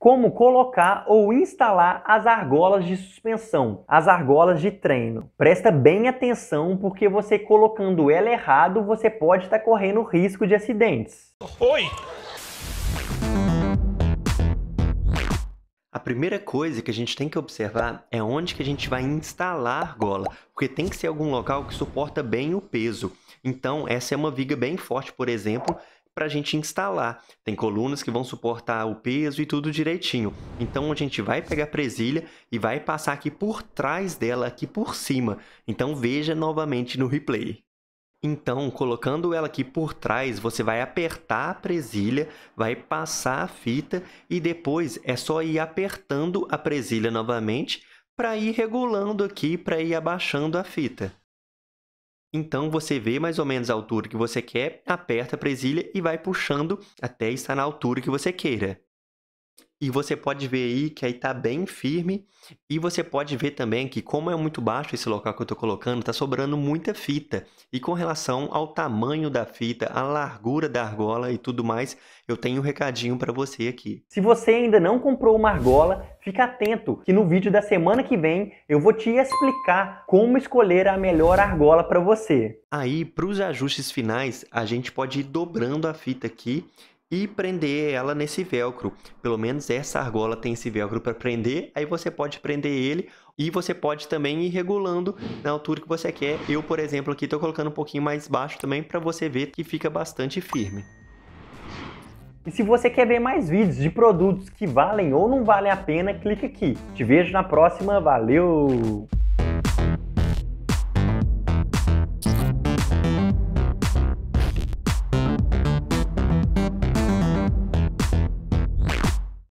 como colocar ou instalar as argolas de suspensão, as argolas de treino. Presta bem atenção porque você colocando ela errado, você pode estar tá correndo risco de acidentes. Oi! A primeira coisa que a gente tem que observar é onde que a gente vai instalar a argola, porque tem que ser algum local que suporta bem o peso. Então, essa é uma viga bem forte, por exemplo, para a gente instalar. Tem colunas que vão suportar o peso e tudo direitinho. Então a gente vai pegar a presilha e vai passar aqui por trás dela, aqui por cima. Então veja novamente no replay. Então, colocando ela aqui por trás, você vai apertar a presilha, vai passar a fita e depois é só ir apertando a presilha novamente para ir regulando aqui, para ir abaixando a fita. Então você vê mais ou menos a altura que você quer, aperta a presilha e vai puxando até estar na altura que você queira. E você pode ver aí que aí tá bem firme. E você pode ver também que como é muito baixo esse local que eu tô colocando, tá sobrando muita fita. E com relação ao tamanho da fita, a largura da argola e tudo mais, eu tenho um recadinho para você aqui. Se você ainda não comprou uma argola, fica atento que no vídeo da semana que vem eu vou te explicar como escolher a melhor argola para você. Aí, para os ajustes finais, a gente pode ir dobrando a fita aqui e prender ela nesse velcro. Pelo menos essa argola tem esse velcro para prender, aí você pode prender ele e você pode também ir regulando na altura que você quer. Eu, por exemplo, aqui estou colocando um pouquinho mais baixo também para você ver que fica bastante firme. E se você quer ver mais vídeos de produtos que valem ou não valem a pena, clica aqui. Te vejo na próxima, valeu!